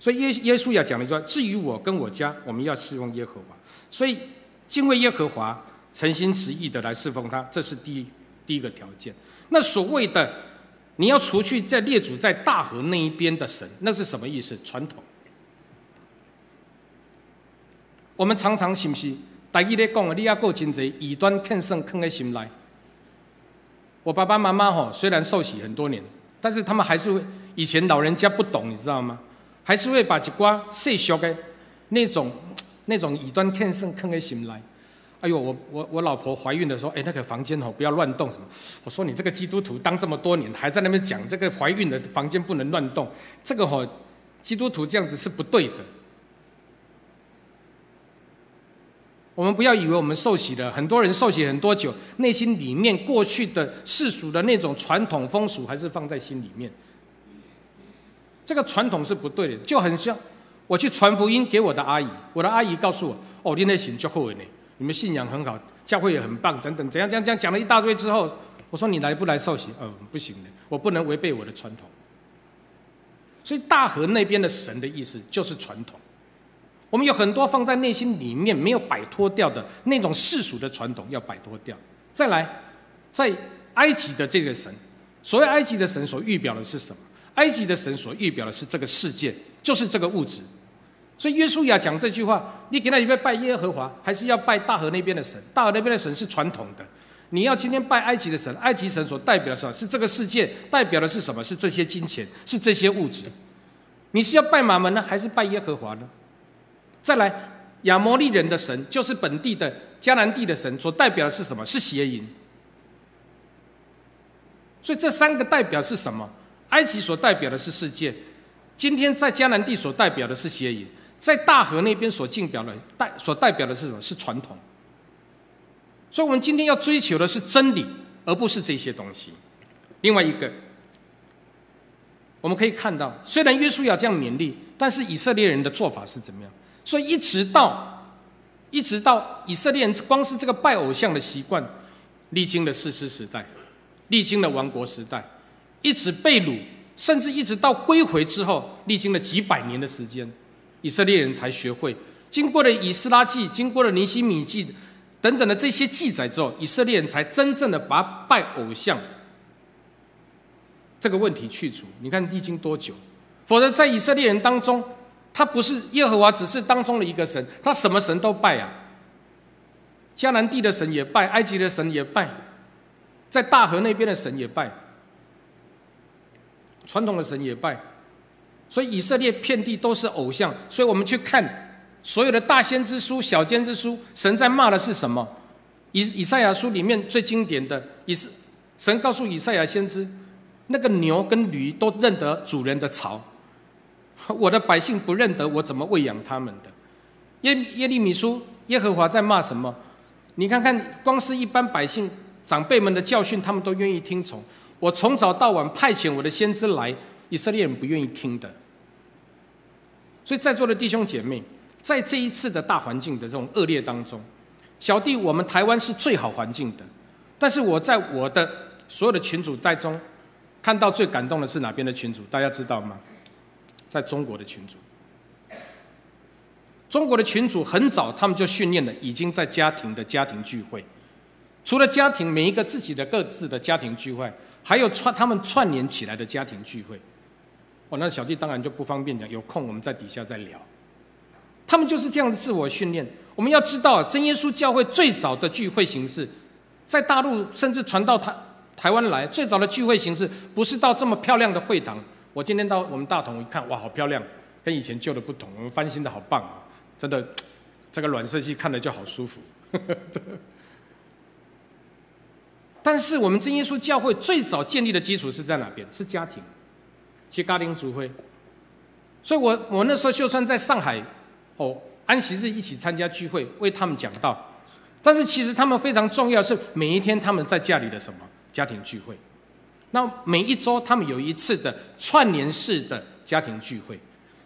所以耶耶稣也讲了一段：至于我跟我家，我们要侍奉耶和华。所以敬畏耶和华，诚心诚意的来侍奉他，这是第第一个条件。那所谓的。你要除去在列祖在大河那一边的神，那是什么意思？传统。我们常常是不是？大家在讲的，你也过真侪，以端天圣藏在心内。我爸爸妈妈吼，虽然受洗很多年，但是他们还是会以前老人家不懂，你知道吗？还是会把一寡世俗的，那种那种以端天圣藏在心内。哎呦，我我我老婆怀孕的时候，哎，那个房间哦，不要乱动什么。我说你这个基督徒当这么多年，还在那边讲这个怀孕的房间不能乱动，这个哦，基督徒这样子是不对的。我们不要以为我们受洗了，很多人受洗很多久，内心里面过去的世俗的那种传统风俗还是放在心里面。这个传统是不对的，就很像我去传福音给我的阿姨，我的阿姨告诉我，哦，你那行就后悔呢。你们信仰很好，教会也很棒，等等，怎样？这样这样讲了一大堆之后，我说你来不来受洗？嗯，不行的，我不能违背我的传统。所以大河那边的神的意思就是传统。我们有很多放在内心里面没有摆脱掉的那种世俗的传统要摆脱掉。再来，在埃及的这个神，所谓埃及的神所预表的是什么？埃及的神所预表的是这个世界，就是这个物质。所以约书亚讲这句话，你给他里面拜耶和华，还是要拜大河那边的神？大河那边的神是传统的，你要今天拜埃及的神，埃及神所代表的是什么？是这个世界，代表的是什么？是这些金钱，是这些物质。你是要拜马门呢，还是拜耶和华呢？再来，亚摩利人的神就是本地的迦南地的神，所代表的是什么？是邪淫。所以这三个代表是什么？埃及所代表的是世界，今天在迦南地所代表的是邪淫。在大河那边所敬表的代所代表的是什么？是传统。所以，我们今天要追求的是真理，而不是这些东西。另外一个，我们可以看到，虽然约书亚这样勉励，但是以色列人的做法是怎么样？所以，一直到一直到以色列人光是这个拜偶像的习惯，历经了史诗时代，历经了王国时代，一直被掳，甚至一直到归回之后，历经了几百年的时间。以色列人才学会，经过了以斯拉记、经过了尼希米记等等的这些记载之后，以色列人才真正的把拜偶像这个问题去除。你看历经多久？否则在以色列人当中，他不是耶和华，只是当中的一个神，他什么神都拜啊。迦南地的神也拜，埃及的神也拜，在大河那边的神也拜，传统的神也拜。所以以色列遍地都是偶像，所以我们去看所有的大先知书、小先知书，神在骂的是什么？以以赛亚书里面最经典的也是，神告诉以赛亚先知，那个牛跟驴都认得主人的槽，我的百姓不认得我怎么喂养他们的？耶耶利米书，耶和华在骂什么？你看看，光是一般百姓长辈们的教训，他们都愿意听从。我从早到晚派遣我的先知来，以色列人不愿意听的。所以，在座的弟兄姐妹，在这一次的大环境的这种恶劣当中，小弟我们台湾是最好环境的。但是我在我的所有的群主在中，看到最感动的是哪边的群主？大家知道吗？在中国的群主，中国的群主很早他们就训练了，已经在家庭的家庭聚会，除了家庭每一个自己的各自的家庭聚会，还有串他们串联起来的家庭聚会。哦，那小弟当然就不方便讲，有空我们在底下再聊。他们就是这样自我训练。我们要知道，真耶稣教会最早的聚会形式，在大陆甚至传到台台湾来，最早的聚会形式不是到这么漂亮的会堂。我今天到我们大同一看，哇，好漂亮，跟以前旧的不同，我们翻新的好棒啊！真的，这个暖色系看着就好舒服。但是我们真耶稣教会最早建立的基础是在哪边？是家庭。去家庭聚会，所以我我那时候秀川在上海，哦，安息日一起参加聚会，为他们讲道。但是其实他们非常重要，是每一天他们在家里的什么家庭聚会，那每一周他们有一次的串联式的家庭聚会。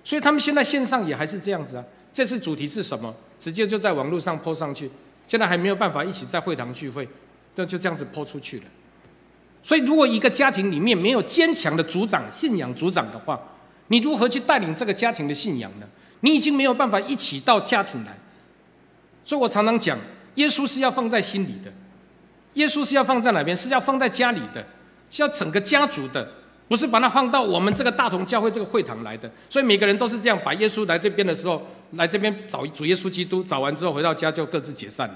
所以他们现在线上也还是这样子啊。这次主题是什么？直接就在网络上泼上去。现在还没有办法一起在会堂聚会，那就这样子泼出去了。所以，如果一个家庭里面没有坚强的组长、信仰组长的话，你如何去带领这个家庭的信仰呢？你已经没有办法一起到家庭来。所以我常常讲，耶稣是要放在心里的，耶稣是要放在哪边？是要放在家里的，是要整个家族的，不是把它放到我们这个大同教会这个会堂来的。所以每个人都是这样，把耶稣来这边的时候，来这边找主耶稣基督，找完之后回到家就各自解散了。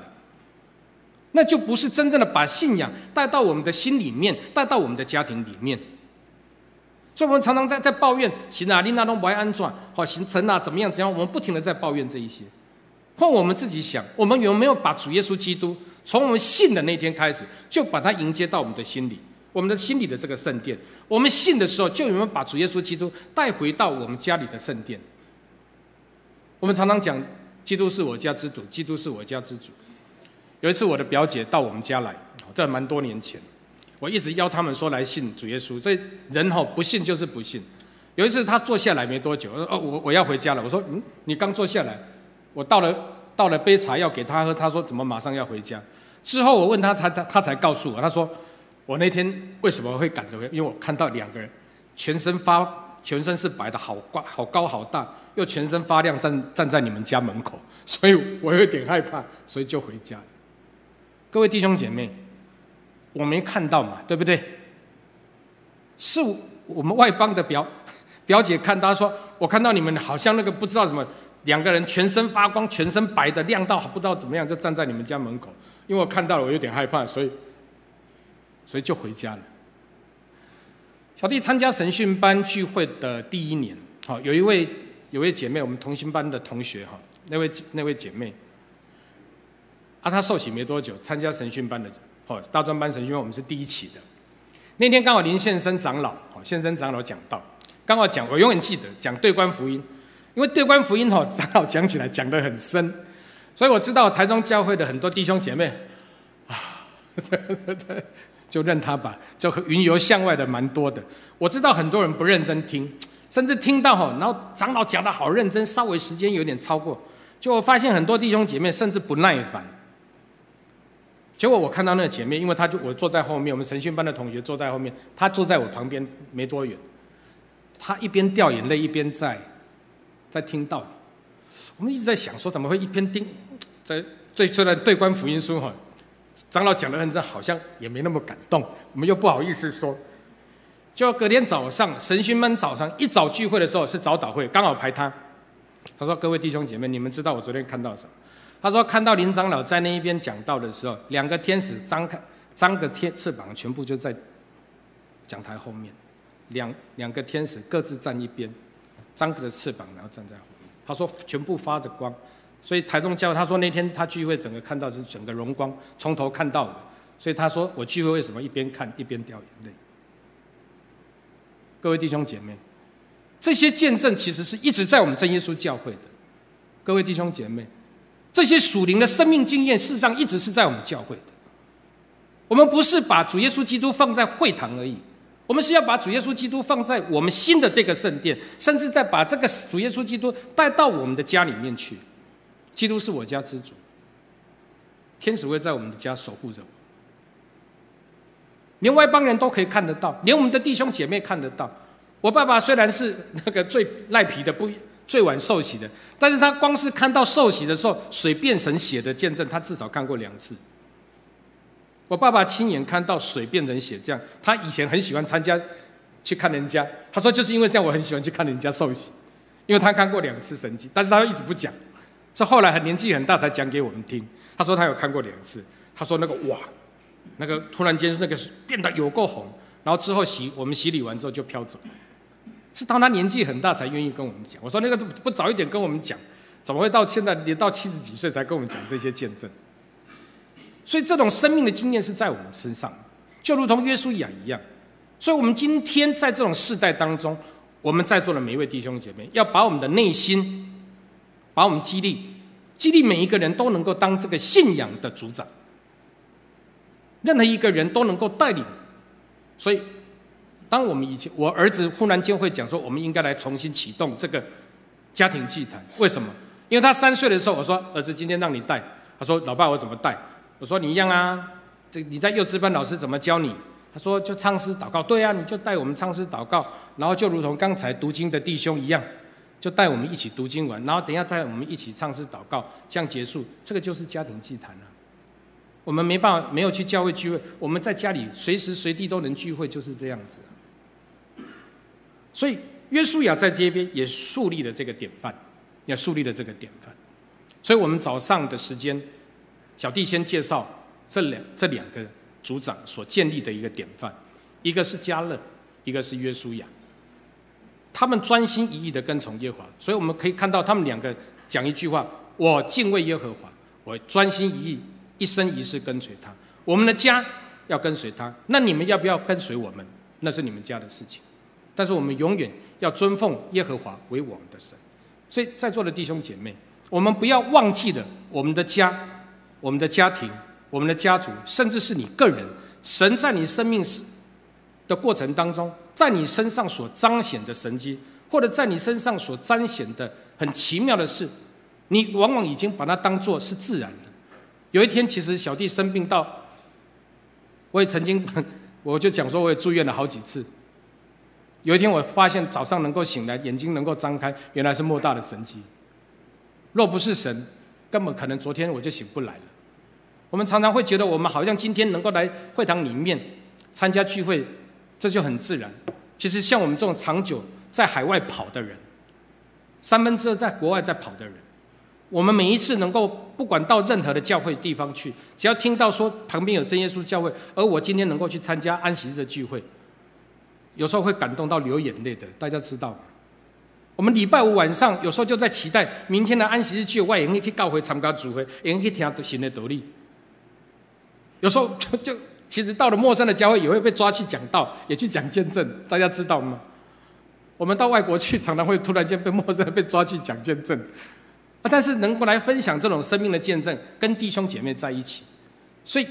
那就不是真正的把信仰带到我们的心里面，带到我们的家庭里面。所以我们常常在在抱怨，行阿利那东伯安传，好行成啊怎么样怎样，我们不停的在抱怨这一些。换我们自己想，我们有没有把主耶稣基督从我们信的那天开始，就把它迎接到我们的心里，我们的心里的这个圣殿。我们信的时候，就有没有把主耶稣基督带回到我们家里的圣殿？我们常常讲，基督是我家之主，基督是我家之主。有一次，我的表姐到我们家来，这蛮多年前，我一直邀他们说来信主耶稣。这人吼不信就是不信。有一次，他坐下来没多久，哦，我我要回家了。我说，嗯，你刚坐下来，我倒了倒了杯茶要给他喝。他说，怎么马上要回家？之后我问他，他他他才告诉我，他说我那天为什么会赶着回？因为我看到两个人全身发全身是白的，好高好高好大，又全身发亮，站站在你们家门口，所以我有点害怕，所以就回家。各位弟兄姐妹，我没看到嘛，对不对？是我们外邦的表表姐看到，说，我看到你们好像那个不知道什么，两个人全身发光，全身白的亮到不知道怎么样，就站在你们家门口。因为我看到了，我有点害怕，所以所以就回家了。小弟参加神训班聚会的第一年，好，有一位有一位姐妹，我们同心班的同学哈，那位那位姐妹。他受洗没多久，参加神训班的，哦，大专班神讯班，我们是第一期的。那天刚好林先生长老，哦，先生长老讲到，刚好讲我永远记得讲对观福音，因为对观福音，哦，长老讲起来讲得很深，所以我知道台中教会的很多弟兄姐妹啊，对 对就任他吧，就云游向外的蛮多的。我知道很多人不认真听，甚至听到吼，然后长老讲得好认真，稍微时间有点超过，就发现很多弟兄姐妹甚至不耐烦。结果我看到那前面，因为他就我坐在后面，我们神训班的同学坐在后面，他坐在我旁边没多远，他一边掉眼泪一边在在听到。我们一直在想说，怎么会一边盯在最初的《对观福音书》哈，长老讲的认真，好像也没那么感动。我们又不好意思说。就隔天早上，神训们早上一早聚会的时候是早祷会，刚好排他。他说：“各位弟兄姐妹，你们知道我昨天看到什么？”他说：“看到林长老在那一边讲道的时候，两个天使张开张个天翅膀，全部就在讲台后面。两两个天使各自站一边，张着翅膀，然后站在后面。他说全部发着光，所以台中教他说那天他聚会整个看到是整个荣光，从头看到尾。所以他说我聚会为什么一边看一边掉眼泪？各位弟兄姐妹，这些见证其实是一直在我们真耶稣教会的。各位弟兄姐妹。”这些属灵的生命经验，事实上一直是在我们教会的。我们不是把主耶稣基督放在会堂而已，我们是要把主耶稣基督放在我们新的这个圣殿，甚至再把这个主耶稣基督带到我们的家里面去。基督是我家之主，天使会在我们的家守护着我，连外邦人都可以看得到，连我们的弟兄姐妹看得到。我爸爸虽然是那个最赖皮的，不。最晚受洗的，但是他光是看到受洗的时候水变成血的见证，他至少看过两次。我爸爸亲眼看到水变成血，这样他以前很喜欢参加去看人家。他说就是因为这样，我很喜欢去看人家受洗，因为他看过两次神迹，但是他一直不讲，是后来很年纪很大才讲给我们听。他说他有看过两次，他说那个哇，那个突然间那个变得有够红，然后之后洗我们洗礼完之后就飘走。是当他年纪很大才愿意跟我们讲。我说那个不早一点跟我们讲，怎么会到现在你到七十几岁才跟我们讲这些见证？所以这种生命的经验是在我们身上，就如同约书亚一样。所以，我们今天在这种世代当中，我们在座的每一位弟兄姐妹，要把我们的内心，把我们激励，激励每一个人都能够当这个信仰的组长，任何一个人都能够带领。所以。当我们以前，我儿子忽然间会讲说，我们应该来重新启动这个家庭祭坛。为什么？因为他三岁的时候，我说儿子今天让你带，他说老爸我怎么带？我说你一样啊，这你在幼稚班老师怎么教你？他说就唱诗祷告，对啊，你就带我们唱诗祷告，然后就如同刚才读经的弟兄一样，就带我们一起读经完，然后等下带我们一起唱诗祷告，这样结束，这个就是家庭祭坛了。我们没办法没有去教会聚会，我们在家里随时随地都能聚会，就是这样子。所以，约书亚在这一边也树立了这个典范，也树立了这个典范。所以，我们早上的时间，小弟先介绍这两这两个组长所建立的一个典范，一个是加勒，一个是约书亚。他们专心一意的跟从耶和华，所以我们可以看到他们两个讲一句话：我敬畏耶和华，我专心一意，一生一世跟随他。我们的家要跟随他，那你们要不要跟随我们？那是你们家的事情。但是我们永远要尊奉耶和华为我们的神，所以在座的弟兄姐妹，我们不要忘记了我们的家、我们的家庭、我们的家族，甚至是你个人，神在你生命是的过程当中，在你身上所彰显的神迹，或者在你身上所彰显的很奇妙的事，你往往已经把它当做是自然的。有一天，其实小弟生病到，我也曾经，我就讲说我也住院了好几次。有一天，我发现早上能够醒来，眼睛能够张开，原来是莫大的神迹。若不是神，根本可能昨天我就醒不来了。我们常常会觉得，我们好像今天能够来会堂里面参加聚会，这就很自然。其实，像我们这种长久在海外跑的人，三分之二在国外在跑的人，我们每一次能够不管到任何的教会地方去，只要听到说旁边有真耶稣教会，而我今天能够去参加安息日聚会。有时候会感动到流眼泪的，大家知道吗？我们礼拜五晚上有时候就在期待明天的安息日去外也可以告回参加主会，也可以听阿行的得立。有时候就其实到了陌生的教会，也会被抓去讲道，也去讲见证，大家知道吗？我们到外国去，常常会突然间被陌生人被抓去讲见证，啊！但是能够来分享这种生命的见证，跟弟兄姐妹在一起，所以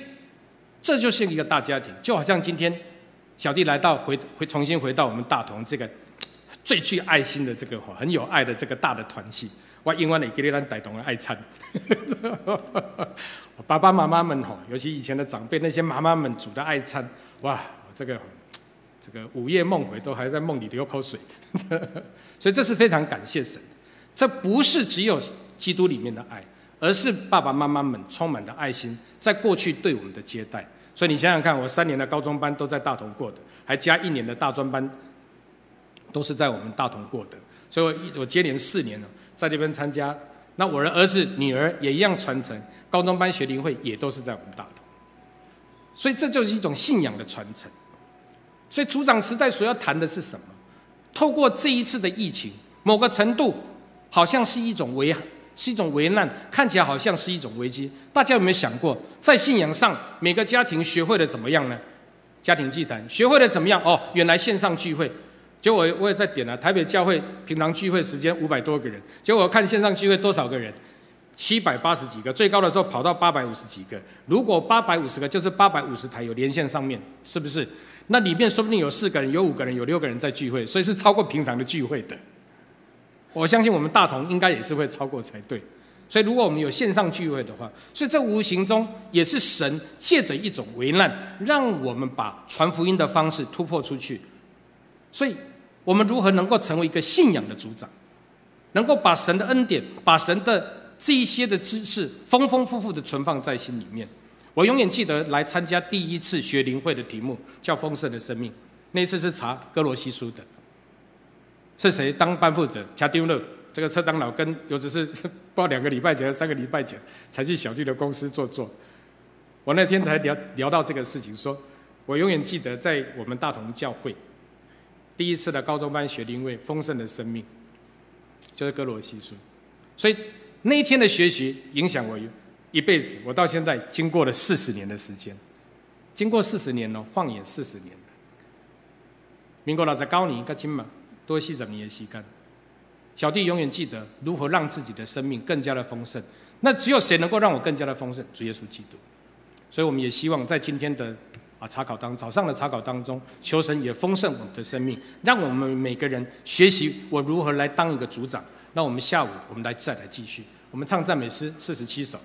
这就是一个大家庭，就好像今天。小弟来到回回重新回到我们大同这个最具爱心的这个吼很有爱的这个大的团体，我用完了给了一顿大同的爱餐，爸爸妈妈们吼，尤其以前的长辈那些妈妈们煮的爱餐，哇！这个这个午夜梦回都还在梦里流口水，所以这是非常感谢神，这不是只有基督里面的爱，而是爸爸妈妈们充满的爱心，在过去对我们的接待。所以你想想看，我三年的高中班都在大同过的，还加一年的大专班，都是在我们大同过的。所以，我我接连四年呢，在这边参加。那我的儿子、女儿也一样传承，高中班学龄会也都是在我们大同。所以，这就是一种信仰的传承。所以，组长时代所要谈的是什么？透过这一次的疫情，某个程度好像是一种危害，是一种危难，看起来好像是一种危机。大家有没有想过，在信仰上每个家庭学会了怎么样呢？家庭祭坛学会了怎么样？哦，原来线上聚会，结果我也在点了。台北教会平常聚会时间五百多个人，结果看线上聚会多少个人，七百八十几个，最高的时候跑到八百五十几个。如果八百五十个就是八百五十台有连线上面，是不是？那里面说不定有四个人，有五个人，有六个人在聚会，所以是超过平常的聚会的。我相信我们大同应该也是会超过才对，所以如果我们有线上聚会的话，所以这无形中也是神借着一种危难，让我们把传福音的方式突破出去。所以，我们如何能够成为一个信仰的组长，能够把神的恩典、把神的这一些的知识丰丰富富的存放在心里面？我永远记得来参加第一次学灵会的题目叫《丰盛的生命》，那次是查哥罗西书的。是谁当班负责？卡丢了。这个车长老跟，尤其是是 道两个礼拜前、三个礼拜前才去小弟的公司坐坐。我那天才聊聊到这个事情，说，我永远记得在我们大同教会第一次的高中班学的位丰盛的生命，就是哥罗西书。所以那一天的学习影响我一辈子。我到现在经过了四十年的时间，经过四十年了，放眼四十年，民国老师高一个金吗？多吸着你的吸干，小弟永远记得如何让自己的生命更加的丰盛。那只有谁能够让我更加的丰盛？主耶稣基督。所以我们也希望在今天的啊查考当早上的查考当中，求神也丰盛我们的生命，让我们每个人学习我如何来当一个组长。那我们下午我们来再来继续，我们唱赞美诗四十七首。